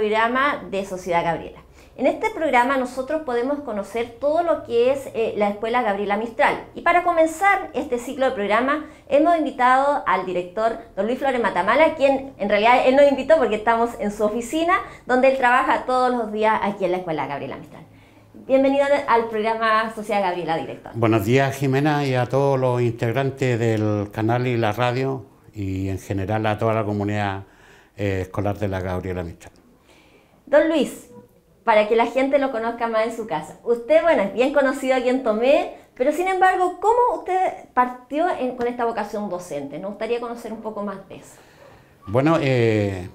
programa de Sociedad Gabriela. En este programa nosotros podemos conocer todo lo que es eh, la Escuela Gabriela Mistral. Y para comenzar este ciclo de programa hemos invitado al director don Luis Flores Matamala, quien en realidad él nos invitó porque estamos en su oficina, donde él trabaja todos los días aquí en la Escuela Gabriela Mistral. Bienvenido al programa Sociedad Gabriela, director. Buenos días, Jimena, y a todos los integrantes del canal y la radio, y en general a toda la comunidad eh, escolar de la Gabriela Mistral. Don Luis, para que la gente lo conozca más en su casa. Usted, bueno, es bien conocido aquí en Tomé, pero sin embargo, ¿cómo usted partió con esta vocación docente? Nos gustaría conocer un poco más de eso. Bueno, eh,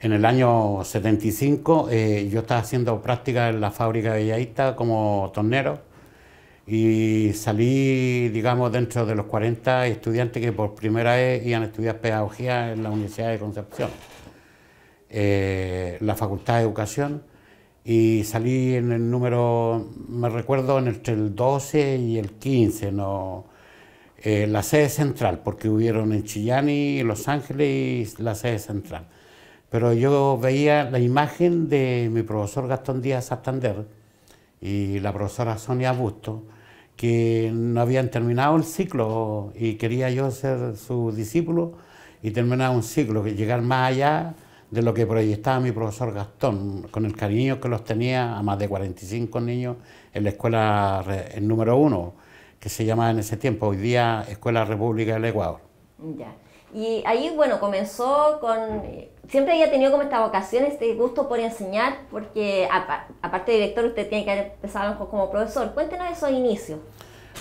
en el año 75 eh, yo estaba haciendo prácticas en la fábrica de Yaíta como tornero y salí, digamos, dentro de los 40 estudiantes que por primera vez iban a estudiar pedagogía en la Universidad de Concepción. Eh, la Facultad de Educación y salí en el número, me recuerdo, entre el 12 y el 15, no, eh, la sede central, porque hubieron en Chillani, y Los Ángeles y la sede central. Pero yo veía la imagen de mi profesor Gastón Díaz Santander y la profesora Sonia Busto, que no habían terminado el ciclo y quería yo ser su discípulo y terminar un ciclo, llegar más allá de lo que proyectaba mi profesor Gastón, con el cariño que los tenía a más de 45 niños en la escuela el número uno, que se llamaba en ese tiempo, hoy día Escuela República del Ecuador. Ya. Y ahí, bueno, comenzó con... Siempre había tenido como esta vocación, este gusto por enseñar, porque aparte de director, usted tiene que haber empezado como profesor. Cuéntenos esos inicios.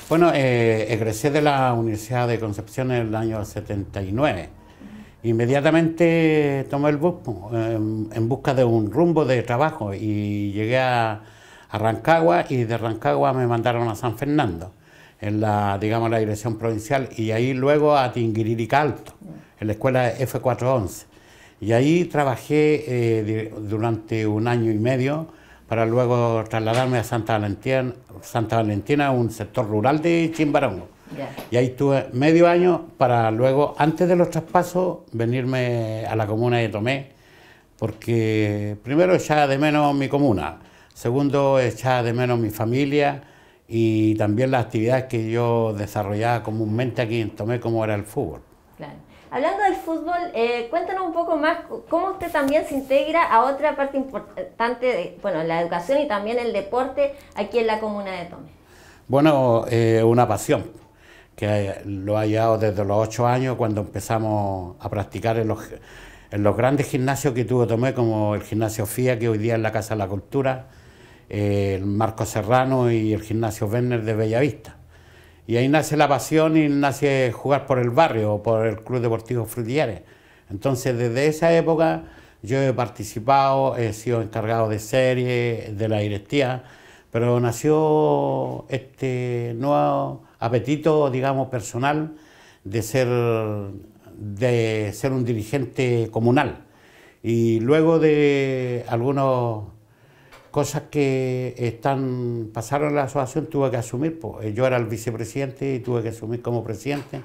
Bueno, eh, egresé de la Universidad de Concepción en el año 79 Inmediatamente tomé el bus en, busca de un rumbo de trabajo y llegué a, Rancagua y de Rancagua me mandaron a San Fernando, en la, digamos, la dirección provincial y ahí luego a Tinguiririca Alto, en la escuela F411. Y ahí trabajé eh, durante un año y medio para luego trasladarme a Santa Valentina, Santa Valentina, un sector rural de Chimbarongo. Y ahí estuve medio año para luego, antes de los traspasos, venirme a la comuna de Tomé, porque primero echaba de menos mi comuna, segundo echaba de menos mi familia y también las actividades que yo desarrollaba comúnmente aquí en Tomé, como era el fútbol. Claro. Hablando del fútbol, eh, cuéntanos un poco más cómo usted también se integra a otra parte importante, de, bueno, la educación y también el deporte aquí en la comuna de Tomé. Bueno, eh, una pasión que lo ha llevado desde los ocho años cuando empezamos a practicar en los, en los grandes gimnasios que tuvo Tomé, como el gimnasio FIA, que hoy día es la Casa de la Cultura, eh, el Marco Serrano y el gimnasio Werner de Bellavista. Y ahí nace la pasión y nace jugar por el barrio o por el Club Deportivo Frutillares. Entonces, desde esa época yo he participado, he sido encargado de series, de la directiva, pero nació este nuevo apetito, digamos, personal de ser, de ser un dirigente comunal. Y luego de algunas cosas que están, pasaron en la asociación, tuve que asumir. Pues, eh, yo era el vicepresidente y tuve que asumir como presidente.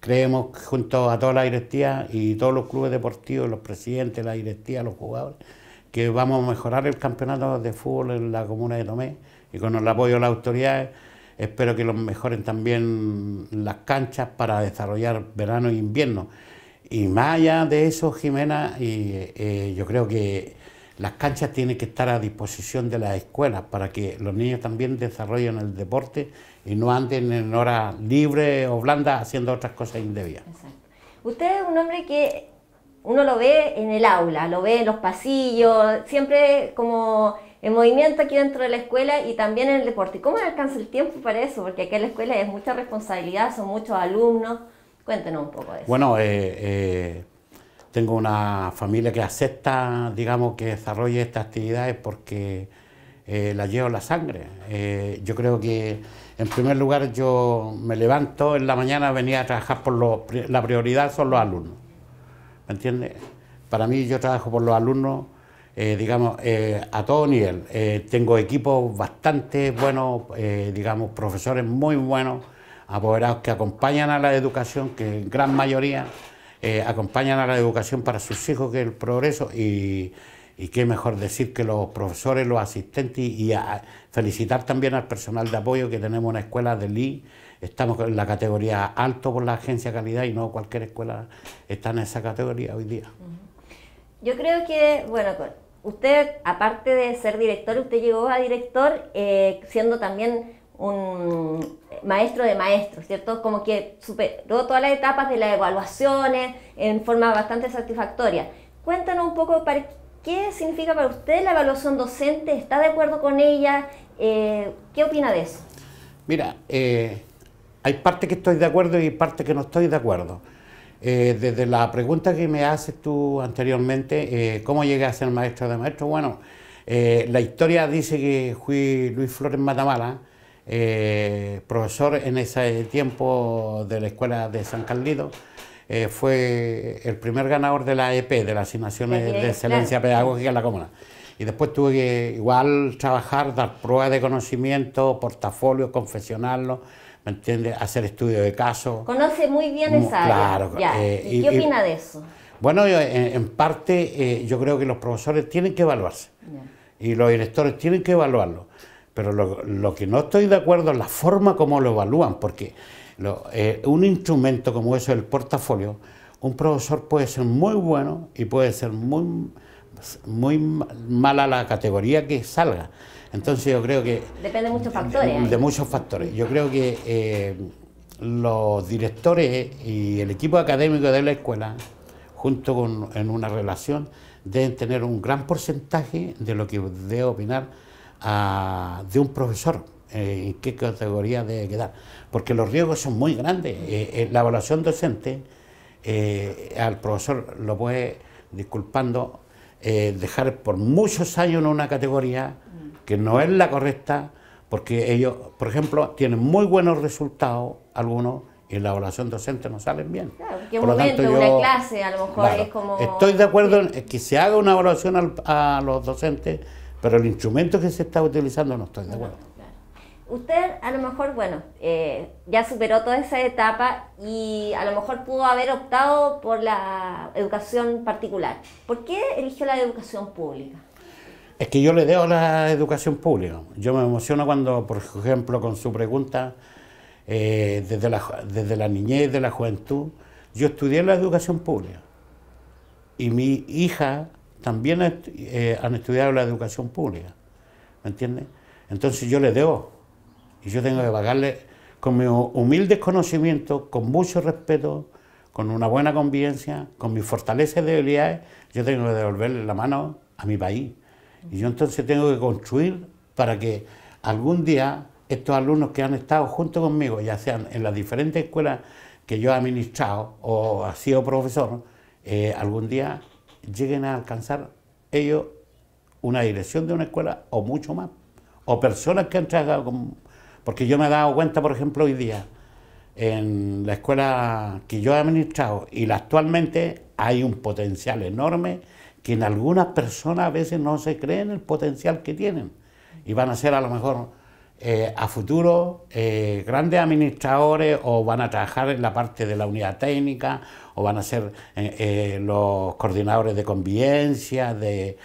Creemos junto a toda la directiva y todos los clubes deportivos, los presidentes, la directiva, los jugadores, que vamos a mejorar el campeonato de fútbol en la comuna de Tomé y con el apoyo de las autoridades Espero que lo mejoren también las canchas para desarrollar verano e invierno. Y más allá de eso, Jimena, y, eh, yo creo que las canchas tienen que estar a disposición de las escuelas para que los niños también desarrollen el deporte y no anden en horas libres o blandas haciendo otras cosas indebidas. Exacto. Usted es un hombre que uno lo ve en el aula, lo ve en los pasillos, siempre como el movimiento aquí dentro de la escuela y también en el deporte. ¿Cómo alcanza el tiempo para eso? Porque aquí en la escuela es mucha responsabilidad, son muchos alumnos. Cuéntenos un poco de eso. Bueno, eh, eh, tengo una familia que acepta, digamos, que desarrolle estas actividades porque eh, la llevo la sangre. yo creo que, en primer lugar, yo me levanto en la mañana, venía a trabajar por los... La prioridad son los alumnos, ¿me entiendes? Para mí yo trabajo por los alumnos eh, digamos, eh, a todo nivel. Eh, tengo equipos bastante buenos, eh, digamos, profesores muy buenos, apoderados que acompañan a la educación, que en gran mayoría acompañan a la educación para sus hijos, que es el progreso, y, y qué mejor decir que los profesores, los asistentes, y felicitar también al personal de apoyo que tenemos en la escuela de Lee estamos en la categoría alto por la agencia calidad y no cualquier escuela está en esa categoría hoy día. Yo creo que, bueno, usted, aparte de ser director, usted llegó a director eh, siendo también un maestro de maestros, ¿cierto? Como que superó todas las etapas de las evaluaciones en forma bastante satisfactoria. Cuéntanos un poco para qué significa para usted la evaluación docente, ¿está de acuerdo con ella? Eh, ¿Qué opina de eso? Mira, eh, hay parte que estoy de acuerdo y parte que no estoy de acuerdo. Eh, desde la pregunta que me haces tú anteriormente, eh, ¿cómo llegué a ser maestro de maestro? Bueno, eh, la historia dice que fui Luis Flores Matamala, profesor en ese tiempo de la Escuela de San Carlito. fue el primer ganador de la EP, de las asignaciones de excelencia pedagógica en la comuna. Y después tuve que igual trabajar, dar pruebas de conocimiento, portafolios, confesionarlos Entiende Hacer estudios de caso. Conoce muy bien esa área. Claro. Eh, ¿Y, qué opina de eso? Bueno, en, parte eh, yo creo que los profesores tienen que evaluarse y los directores tienen que evaluarlo. Pero lo, que no estoy de acuerdo es la forma como lo evalúan, porque eh, un instrumento como eso, el portafolio, un profesor puede ser muy bueno y puede ser muy, muy mala la categoría que salga. Entonces yo creo que... Depende de muchos factores. De, ¿eh? muchos factores. Yo creo que eh, los directores y el equipo académico de la escuela, junto con en una relación, deben tener un gran porcentaje de lo que debe opinar ah, de un profesor, eh, en qué categoría debe quedar. Porque los riesgos son muy grandes. la evaluación docente al profesor lo puede, disculpando, dejar por muchos años en una categoría que no es la correcta, porque ellos, por ejemplo, tienen muy buenos resultados algunos y la evaluación docente no salen bien. Claro, que un momento, una clase a lo mejor es como... Estoy de acuerdo en que se haga una evaluación a los docentes, pero el instrumento que se está utilizando no estoy de acuerdo. Usted a lo mejor, bueno, eh, ya superó toda esa etapa y a lo mejor pudo haber optado por la educación particular. ¿Por qué eligió la educación pública? Es que yo le debo la educación pública. Yo me emociono cuando, por ejemplo, con su pregunta, eh, desde, la, desde la niñez, de la juventud, yo estudié la educación pública. Y mi hija también eh, han estudiado la educación pública. ¿Me entiendes? Entonces yo le debo. Y yo tengo que pagarle con mi humilde conocimiento, con mucho respeto, con una buena convivencia, con mis fortalezas y debilidades, yo tengo que devolverle la mano a mi país. Y yo entonces tengo que construir para que algún día estos alumnos que han estado junto conmigo, ya sean en las diferentes escuelas que yo he administrado o ha sido profesor, eh, algún día lleguen a alcanzar ellos una dirección de una escuela o mucho más. O personas que han trabajado Porque yo me he dado cuenta, por ejemplo, hoy día, en la escuela que yo he administrado y la actualmente hay un potencial enorme que en algunas personas a veces no se creen el potencial que tienen y van a ser a lo mejor eh, a futuro eh, grandes administradores o van a trabajar en la parte de la unidad técnica o van a ser eh, los coordinadores de convivencia, de,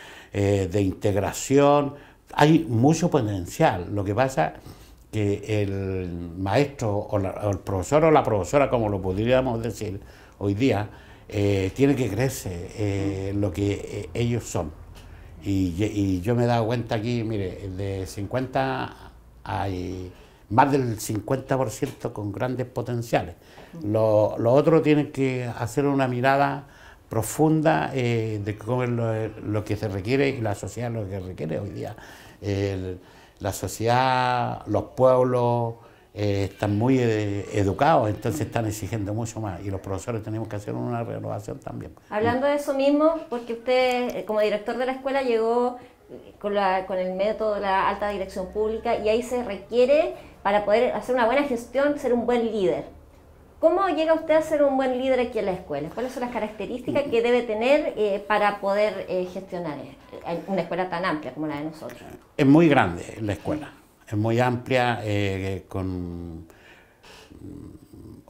integración. Hay mucho potencial. Lo que pasa que el maestro o el profesor o la profesora, como lo podríamos decir hoy día, eh, tienen que creerse en eh, lo que eh, ellos son. Y, yo me he dado cuenta aquí, mire, de 50 hay más del 50% con grandes potenciales. Mm. Los otros tienen que hacer una mirada profunda eh, de cómo es lo, que se requiere y la sociedad lo que requiere hoy día. la sociedad, los pueblos, eh, están muy eh, educados, entonces están exigiendo mucho más y los profesores tenemos que hacer una renovación también. Hablando de eso mismo, porque usted eh, como director de la escuela llegó con, el método de la alta dirección pública y ahí se requiere para poder hacer una buena gestión, ser un buen líder. ¿Cómo llega usted a ser un buen líder aquí en la escuela? ¿Cuáles son las características que debe tener para poder gestionar una escuela tan amplia como la de nosotros? Es muy grande la escuela es muy amplia, eh, con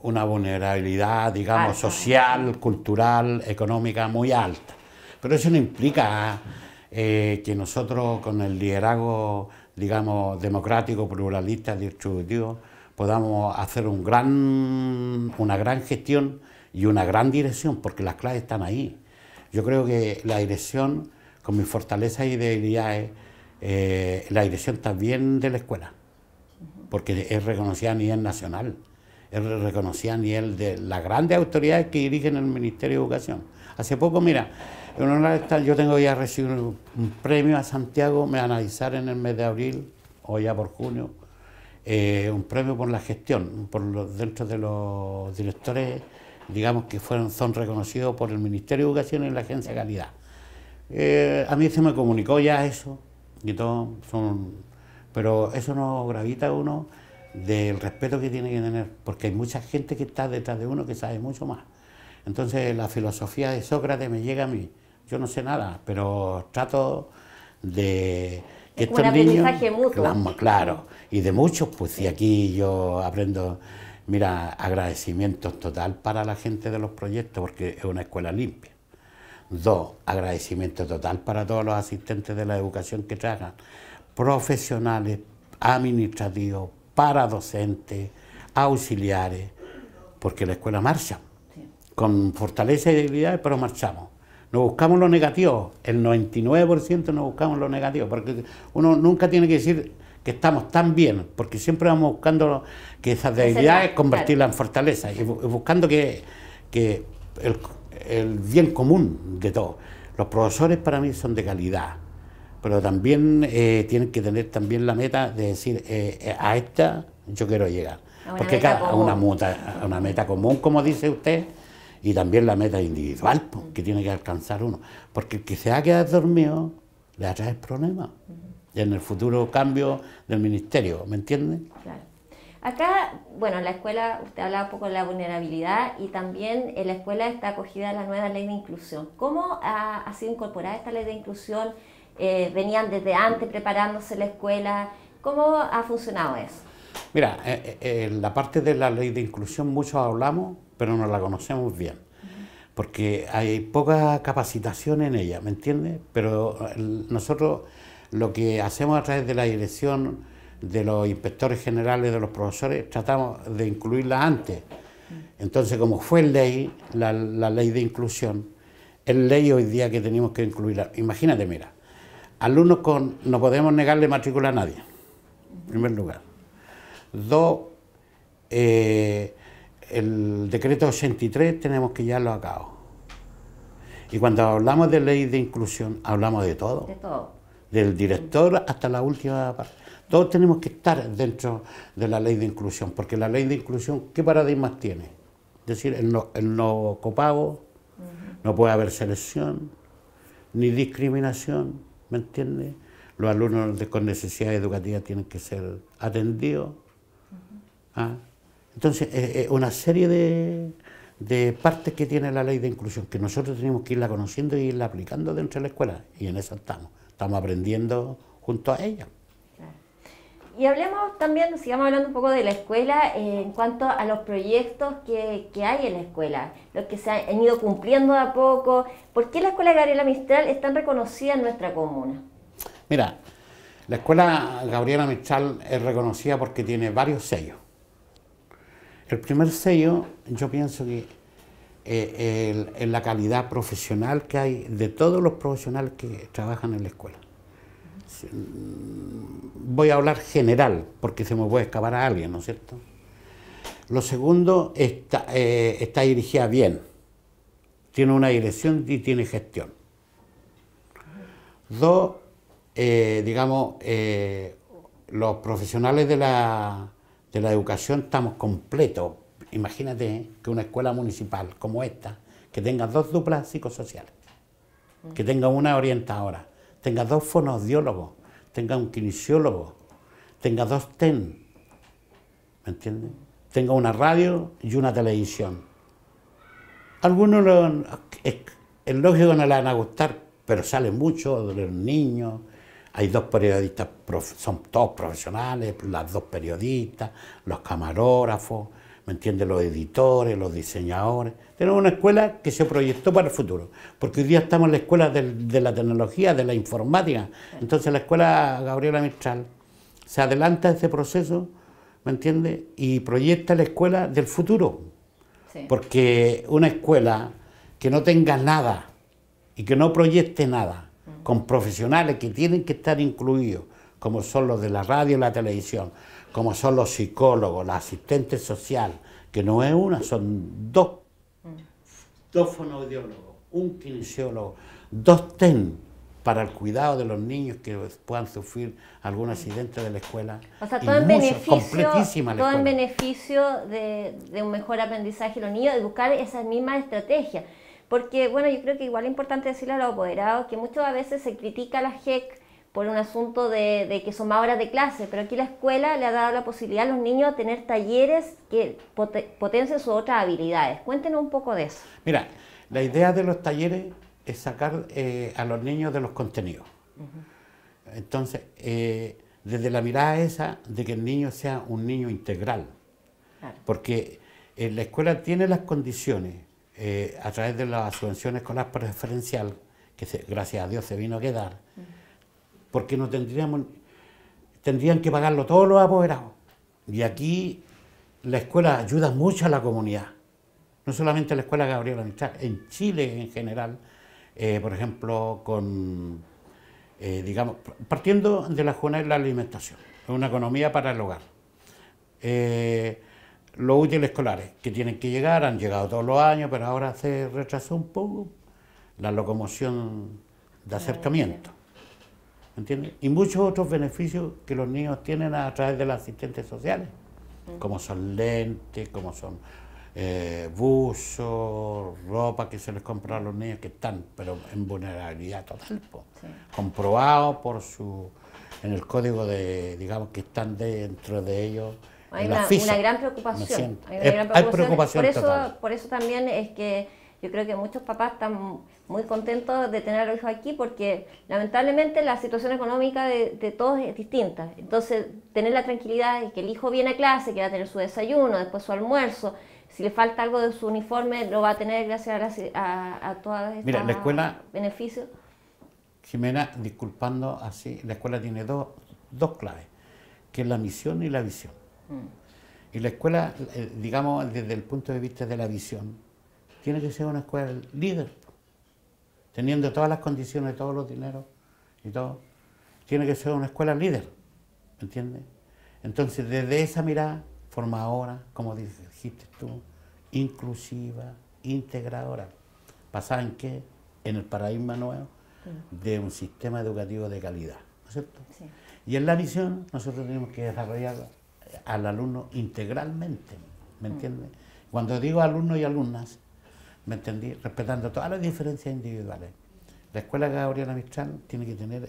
una vulnerabilidad, digamos, social, cultural, económica muy alta. Pero eso no implica eh, que nosotros con el liderazgo, digamos, democrático, pluralista, distributivo, podamos hacer un gran, una gran gestión y una gran dirección, porque las claves están ahí. Yo creo que la dirección, con mis fortalezas y debilidades, eh, la dirección también de la escuela, porque es reconocida a nivel nacional, es reconocida a nivel de las grandes autoridades que dirigen el Ministerio de Educación. Hace poco, mira, yo tengo ya recibido un premio a Santiago, me van a analizar en el mes de abril o ya por junio, eh, un premio por la gestión, por los, dentro de los directores, digamos que fueron, son reconocidos por el Ministerio de Educación y la Agencia de Calidad. Eh, a mí se me comunicó ya eso, y todo son... Pero eso no gravita uno del respeto que tiene que tener, porque hay mucha gente que está detrás de uno que sabe mucho más. Entonces la filosofía de Sócrates me llega a mí. Yo no sé nada, pero trato de que es estos un aprendizaje mutuo. Claro, y de muchos, pues y aquí yo aprendo, mira, agradecimiento total para la gente de los proyectos, porque es una escuela limpia. Dos, agradecimiento total para todos los asistentes de la educación que tragan profesionales, administrativos, paradocentes, auxiliares, porque la escuela marcha, con fortaleza y debilidades, pero marchamos. No buscamos lo negativo, el 99% no buscamos lo negativo, porque uno nunca tiene que decir que estamos tan bien, porque siempre vamos buscando que esas debilidades convertirlas en fortaleza, y buscando que, que el el bien común de todos... Los profesores para mí son de calidad, pero también eh, tienen que tener también la meta de decir, eh, eh, a esta yo quiero llegar. Porque cada una, muta, una meta común, como dice usted, y también la meta individual que tiene que alcanzar uno. Porque el que se ha quedado dormido le atrae problemas en el futuro cambio del ministerio, ¿me entiende?... Claro. Acá, bueno, la escuela, usted hablaba un poco de la vulnerabilidad y también en eh, la escuela está acogida la nueva ley de inclusión. ¿Cómo ha, sido incorporada esta ley de inclusión? Eh, ¿Venían desde antes preparándose la escuela? ¿Cómo ha funcionado eso? Mira, eh, la parte de la ley de inclusión muchos hablamos, pero no la conocemos bien, porque hay poca capacitación en ella, ¿me entiendes? Pero nosotros lo que hacemos a través de la dirección de los inspectores generales, de los profesores, tratamos de incluirla antes. Entonces, como fue ley, la, ley de inclusión, es ley hoy día que tenemos que incluirla. Imagínate, mira, alumnos con, no podemos negarle matrícula a nadie, en primer lugar. Dos, eh, el decreto 83 tenemos que llevarlo a cabo. Y cuando hablamos de ley de inclusión, hablamos de todo. De todo. Del director hasta la última parte. Todos tenemos que estar dentro de la ley de inclusión, porque la ley de inclusión, ¿qué paradigmas tiene? Es decir, el no, copago, no puede haber selección, ni discriminación, ¿me entiendes? Los alumnos con necesidad educativa tienen que ser atendidos. ¿ah? Entonces, eh, eh, una serie de, partes que tiene la ley de inclusión, que nosotros tenemos que irla conociendo y irla aplicando dentro de la escuela, y en eso estamos. Estamos aprendiendo junto a ella. Y hablemos también, sigamos hablando un poco de la escuela eh, en cuanto a los proyectos que, hay en la escuela, los que se han, ido cumpliendo de a poco. ¿Por qué la Escuela Gabriela Mistral es tan reconocida en nuestra comuna? Mira, la Escuela Gabriela Mistral es reconocida porque tiene varios sellos. El primer sello, yo pienso que es eh, la calidad profesional que hay de todos los profesionales que trabajan en la escuela voy a hablar general, porque se me puede escapar a alguien, ¿no es cierto? Lo segundo, eh, está, dirigida bien, tiene una dirección y tiene gestión. Dos, eh, digamos, eh, los profesionales de la, de la educación estamos completos. Imagínate que una escuela municipal como esta, que tenga dos duplas psicosociales, que tenga una orientadora, tenga dos fonoaudiólogos, tenga un kinesiólogo, tenga dos TEN, ¿me entiendes? Tenga una radio y una televisión. Algunos es, lógico no le van a gustar, pero salen mucho de los niños. Hay dos periodistas, son todos profesionales, las dos periodistas, los camarógrafos ¿me entiendes? Los editores, los diseñadores. Tenemos una escuela que se proyectó para el futuro, porque hoy día estamos en la escuela de, la tecnología, de la informática. Entonces la escuela Gabriela Mistral se adelanta a este proceso, ¿me entiende, Y proyecta la escuela del futuro. Porque una escuela que no tenga nada y que no proyecte nada, mm. con profesionales que tienen que estar incluidos, como son los de la radio y la televisión, como son los psicólogos, la asistente social, que no es una, son dos, dos fonoaudiólogos, un kinesiólogo, dos TEN para el cuidado de los niños que puedan sufrir algún accidente de la escuela. O sea, todo, en beneficio, todo en beneficio de, un mejor aprendizaje de los niños, de buscar esa misma estrategia. Porque, bueno, yo creo que igual es importante decirle a los apoderados que muchas veces se critica la GEC por un asunto de, que son más horas de clase, pero aquí la escuela le ha dado la posibilidad a los niños de tener talleres que potencien sus otras habilidades. Cuéntenos un poco de eso. Mira, la idea de los talleres es sacar eh, a los niños de los contenidos. Entonces, eh, desde la mirada esa de que el niño sea un niño integral, porque eh, la escuela tiene las condiciones a través de la subvención escolar preferencial, que gracias a Dios se vino a quedar, porque no tendríamos, tendrían que pagarlo todos los apoderados. Y aquí la escuela ayuda mucho a la comunidad, no solamente la escuela Gabriela Mistral, en Chile en general, eh, por ejemplo, con, eh, digamos, partiendo de la jornada de la alimentación, una economía para el hogar. Eh, los útiles escolares que tienen que llegar, han llegado todos los años, pero ahora se retrasó un poco la locomoción de acercamiento. ¿entiendes? Y muchos otros beneficios que los niños tienen a través de las asistentes sociales, como son lentes, como son eh, buzos, ropa que se les compra a los niños que están, pero en vulnerabilidad total, comprobado por su, en el código de, digamos, que están dentro de ellos. Hay, una, gran preocupación, hay una gran preocupación. por, eso, por eso también es que yo creo que muchos papás están muy contentos de tener a los hijos aquí porque lamentablemente la situación económica de, todos es distinta. Entonces, tener la tranquilidad de que el hijo viene a clase, que va a tener su desayuno, después su almuerzo. Si le falta algo de su uniforme, lo va a tener gracias a, a, todas estas Mira, la escuela, beneficios. Jimena, disculpando así, la escuela tiene dos, claves, que es la misión y la visión. Mm. Y la escuela, eh, digamos, desde el punto de vista de la visión, tiene que ser una escuela líder, teniendo todas las condiciones, todos los dineros y todo. Tiene que ser una escuela líder, ¿me entiendes? Entonces, desde esa mirada, formadora, como dijiste tú, inclusiva, integradora, basada en qué? En el paradigma nuevo de un sistema educativo de calidad, ¿no es cierto? Y en la misión, nosotros tenemos que desarrollar al alumno integralmente, ¿me mm. entiendes? Cuando digo alumnos y alumnas, ¿me entendí? Respetando todas las diferencias individuales. La escuela Gabriela Mistral tiene que tener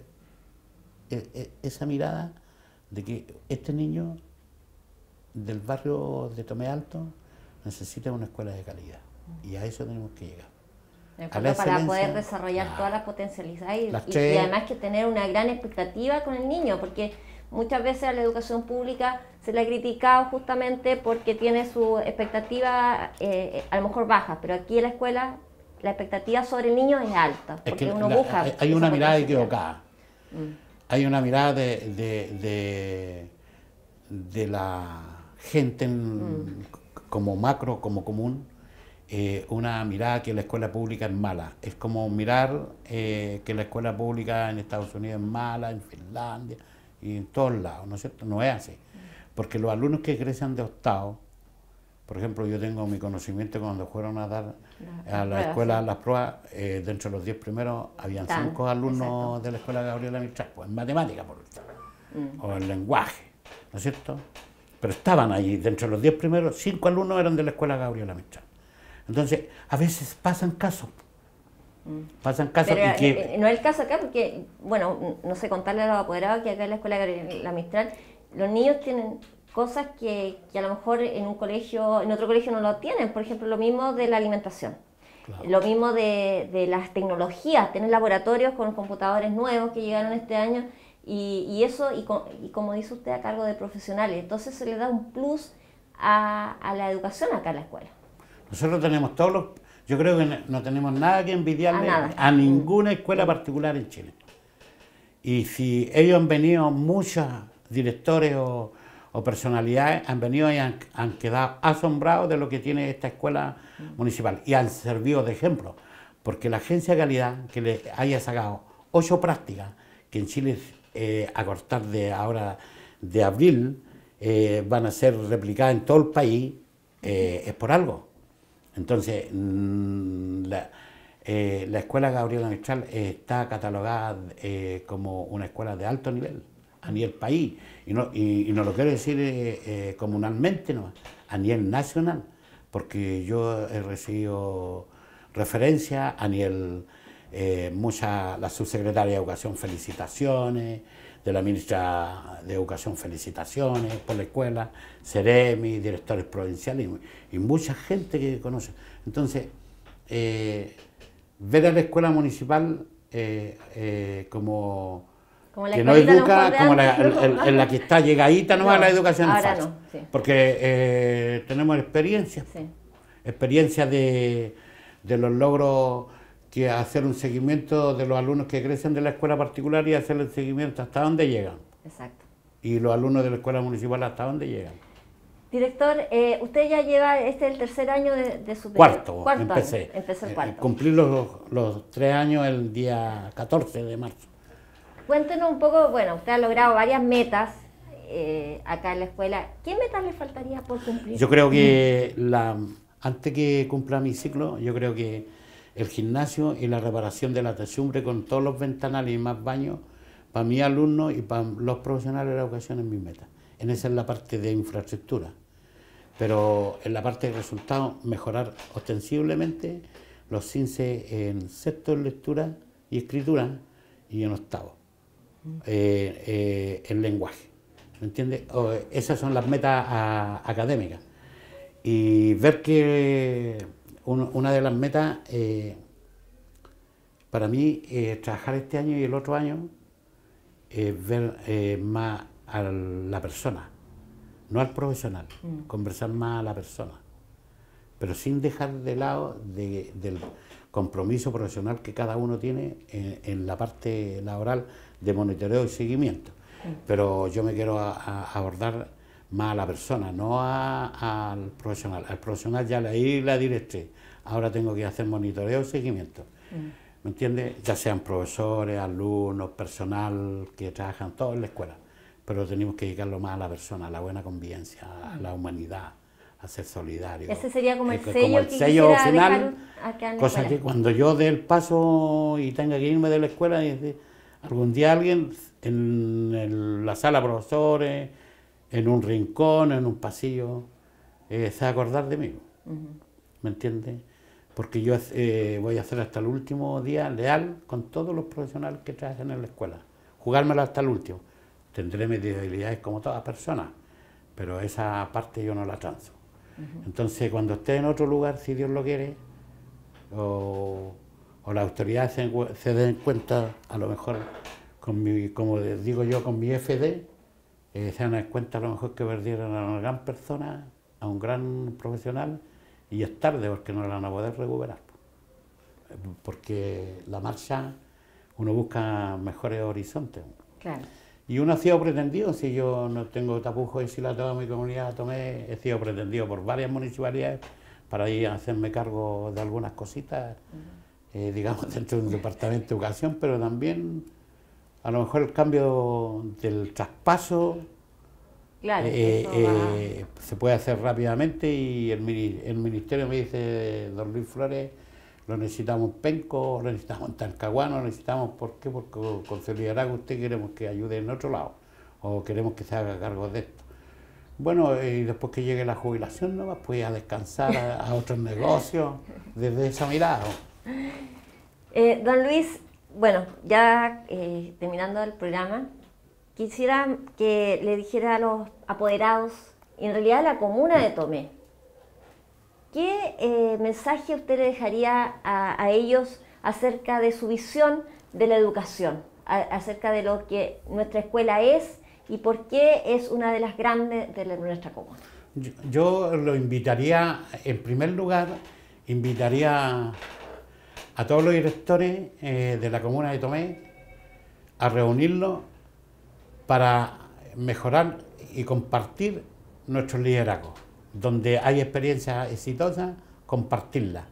eh, eh, esa mirada de que este niño del barrio de Tome Alto necesita una escuela de calidad. Y a eso tenemos que llegar. para poder desarrollar toda todas las potencialidades y, además que tener una gran expectativa con el niño, porque muchas veces la educación pública se le ha criticado justamente porque tiene su expectativa eh, a lo mejor baja, pero aquí en la escuela la expectativa sobre el niño es alta, Hay una mirada equivocada. Mm. Hay una mirada de, de, la gente mm. como macro, como común, eh, una mirada que la escuela pública es mala. Es como mirar eh, que la escuela pública en Estados Unidos es mala, en Finlandia y en todos lados, ¿no es cierto? No es así. Porque los alumnos que egresan de octavo, por ejemplo, yo tengo mi conocimiento cuando fueron a dar a la escuela las pruebas, eh, dentro de los 10 primeros habían cinco alumnos de la escuela Gabriela Mistral, pues en matemática, por ejemplo, mm. o en lenguaje, ¿no es cierto? Pero estaban allí, dentro de los diez primeros, cinco alumnos eran de la escuela Gabriela Mistral. Entonces, a veces pasan casos. Mm. Pasan casos y que... Eh, eh, no es el caso acá porque, bueno, no sé contarle a los apoderados que acá en la escuela Gabriela Mistral los niños tienen cosas que, a lo mejor en un colegio, en otro colegio no lo tienen, por ejemplo, lo mismo de la alimentación. Lo mismo de, las tecnologías, Tienen laboratorios con computadores nuevos que llegaron este año y, eso, y, como dice usted, a cargo de profesionales. Entonces se le da un plus a, la educación acá en la escuela. Nosotros tenemos todos los... Yo creo que no tenemos nada que envidiarle a, a ninguna escuela particular en Chile. Y si ellos han venido muchas directores o, personalidades han venido y han, quedado asombrados de lo que tiene esta escuela municipal y han servido de ejemplo, porque la agencia de calidad que le haya sacado ocho prácticas, que en Chile eh, a cortar de ahora de abril eh, van a ser replicadas en todo el país, eh, es por algo. Entonces, mm, la, Escuela Gabriela Mistral está catalogada como una escuela de alto nivel a nivel país, y no, y, no lo quiero decir eh, eh, comunalmente, no, a nivel nacional, porque yo he recibido referencias a nivel, eh, mucha, la subsecretaria de Educación, felicitaciones, de la ministra de Educación, felicitaciones por la escuela, Seremi, directores provinciales y mucha gente que conoce. Entonces, ver a la escuela municipal como como la que no educa, como la, la, que está llegadita no, a la educación ahora sí. Porque eh, tenemos experiencia, sí. Experiencia de, los logros que hacer un seguimiento de los alumnos que crecen de la escuela particular y hacer el seguimiento hasta dónde llegan. Exacto. Y los alumnos de la escuela municipal hasta dónde llegan. Director, eh, usted ya lleva, este es el tercer año de, su Cuarto, cuarto empecé. el eh, cuarto. cumplí los, los tres años el día 14 de marzo. Cuéntenos un poco, bueno, usted ha logrado varias metas eh, acá en la escuela. ¿Qué metas le faltaría por cumplir? Yo creo que la, antes que cumpla mi ciclo, yo creo que el gimnasio y la reparación de la techumbre con todos los ventanales y más baños, para mi alumnos y para los profesionales de la educación es mi meta. En esa es la parte de infraestructura. Pero en la parte de resultados, mejorar ostensiblemente los CINCE en sexto en lectura y escritura y en octavo el eh, eh, lenguaje. ¿Me entiendes? Esas son las metas académicas. Y ver que una de las metas eh, para mí es trabajar este año y el otro año es ver más a la persona, no al profesional, mm. conversar más a la persona, pero sin dejar de lado del compromiso profesional que cada uno tiene en, la parte laboral de monitoreo y seguimiento. Pero yo me quiero abordar más a la persona, no a, al profesional. Al profesional ya leí la directriz, ahora tengo que hacer monitoreo y seguimiento. ¿Me entiendes? Ya sean profesores, alumnos, personal que trabajan, todos en la escuela. Pero tenemos que dedicarlo más a la persona, a la buena convivencia, a la humanidad ser solidario. Ese sería como eh, el, sello, final, cosa que cuando yo dé el paso y tenga que irme de la escuela, algún día alguien en la sala profesores, en un rincón, en un pasillo, eh, se va a acordar de mí. ¿Me entiendes? Porque yo eh, voy a ser hasta el último día leal con todos los profesionales que trabajan en la escuela. Jugármelo hasta el último. Tendré mis debilidades como toda persona, pero esa parte yo no la transo. Entonces, cuando esté en otro lugar, si Dios lo quiere, o, o las autoridades se, den cuenta, a lo mejor, como digo yo, con mi FD, eh, se dan cuenta a lo mejor que perdieron a una gran persona, a un gran profesional, y es tarde porque no la van a poder recuperar. Porque la marcha, uno busca mejores horizontes. Claro. Y uno ha sido pretendido, si yo no tengo tapujos y si la toda mi comunidad tomé, he sido pretendido por varias municipalidades para ir a hacerme cargo de algunas cositas, eh, digamos, dentro de un departamento de educación, pero también a lo mejor el cambio del traspaso eh, eh, se puede hacer rápidamente y el, el ministerio me dice, don Luis Flores, lo necesitamos en Penco, lo necesitamos en Talcahuano, lo necesitamos, ¿por qué? Porque consolidará que usted queremos que ayude en otro lado, o queremos que se haga cargo de esto. Bueno, eh, y después que llegue la jubilación nomás, pues a descansar a, otros negocios, desde esa mirada. Eh, don Luis, bueno, ya eh, terminando el programa, quisiera que le dijera a los apoderados, en realidad la comuna de Tomé, ¿Qué eh, mensaje usted le dejaría a, ellos acerca de su visión de la educación, acerca de lo que nuestra escuela es y por qué es una de las grandes de nuestra comuna? Yo, lo invitaría, en primer lugar, invitaría a todos los directores eh, de la comuna de Tomé a reunirnos para mejorar y compartir nuestros liderazgos donde hay experiencias exitosas, compartirlas.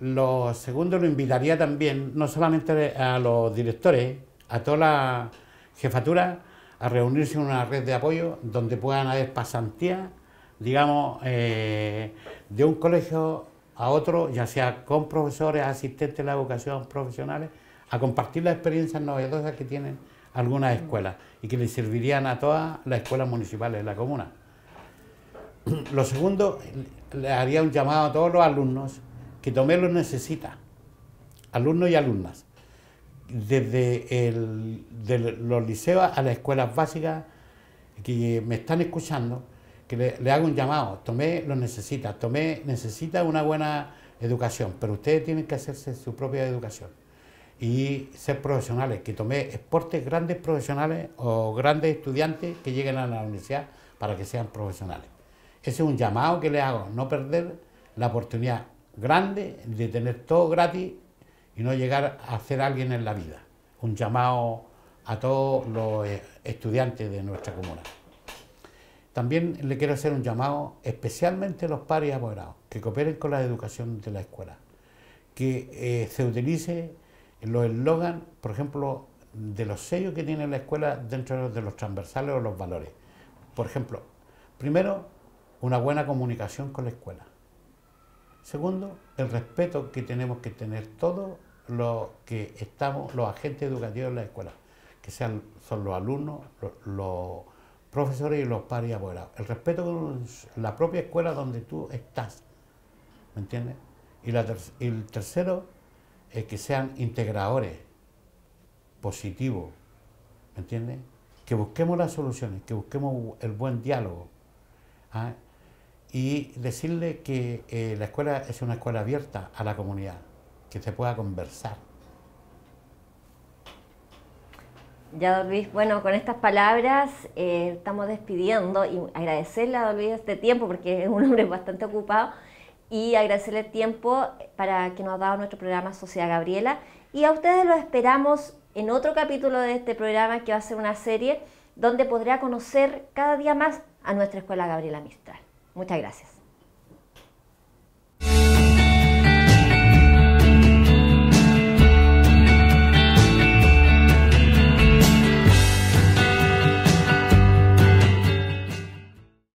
Lo segundo, lo invitaría también, no solamente a los directores, a toda la jefatura, a reunirse en una red de apoyo donde puedan haber pasantías, digamos, eh, de un colegio a otro, ya sea con profesores, asistentes de la educación profesionales, a compartir las experiencias novedosas que tienen algunas escuelas y que les servirían a todas las escuelas municipales de la comuna. Lo segundo, le haría un llamado a todos los alumnos que Tomé lo necesita, alumnos y alumnas, desde los liceos a las escuelas básicas que me están escuchando, que le, hago un llamado. Tomé lo necesita, Tomé necesita una buena educación, pero ustedes tienen que hacerse su propia educación y ser profesionales, que tomé exporte grandes profesionales o grandes estudiantes que lleguen a la universidad para que sean profesionales. Ese es un llamado que le hago, no perder la oportunidad grande de tener todo gratis y no llegar a ser alguien en la vida. Un llamado a todos los eh, estudiantes de nuestra comuna. También le quiero hacer un llamado especialmente a los pares apoderados, que cooperen con la educación de la escuela, que eh, se utilice los eslogan, por ejemplo, de los sellos que tiene la escuela dentro de los transversales o los valores. Por ejemplo, primero, una buena comunicación con la escuela. Segundo, el respeto que tenemos que tener todos los que estamos, los agentes educativos en la escuela, que sean son los alumnos, los, profesores y los padres y abuelos. El respeto con la propia escuela donde tú estás, ¿me entiendes? Y, el tercero, es que sean integradores, positivos, ¿me entiendes? Que busquemos las soluciones, que busquemos el buen diálogo. ¿ah? y decirle que eh, la escuela es una escuela abierta a la comunidad, que se pueda conversar. Ya, don bueno, con estas palabras eh, estamos despidiendo y agradecerle a don este tiempo porque es un hombre bastante ocupado y agradecerle el tiempo para que nos ha dado nuestro programa Sociedad Gabriela y a ustedes los esperamos en otro capítulo de este programa que va a ser una serie donde podrá conocer cada día más a nuestra Escuela Gabriela Mistral. Muchas gracias.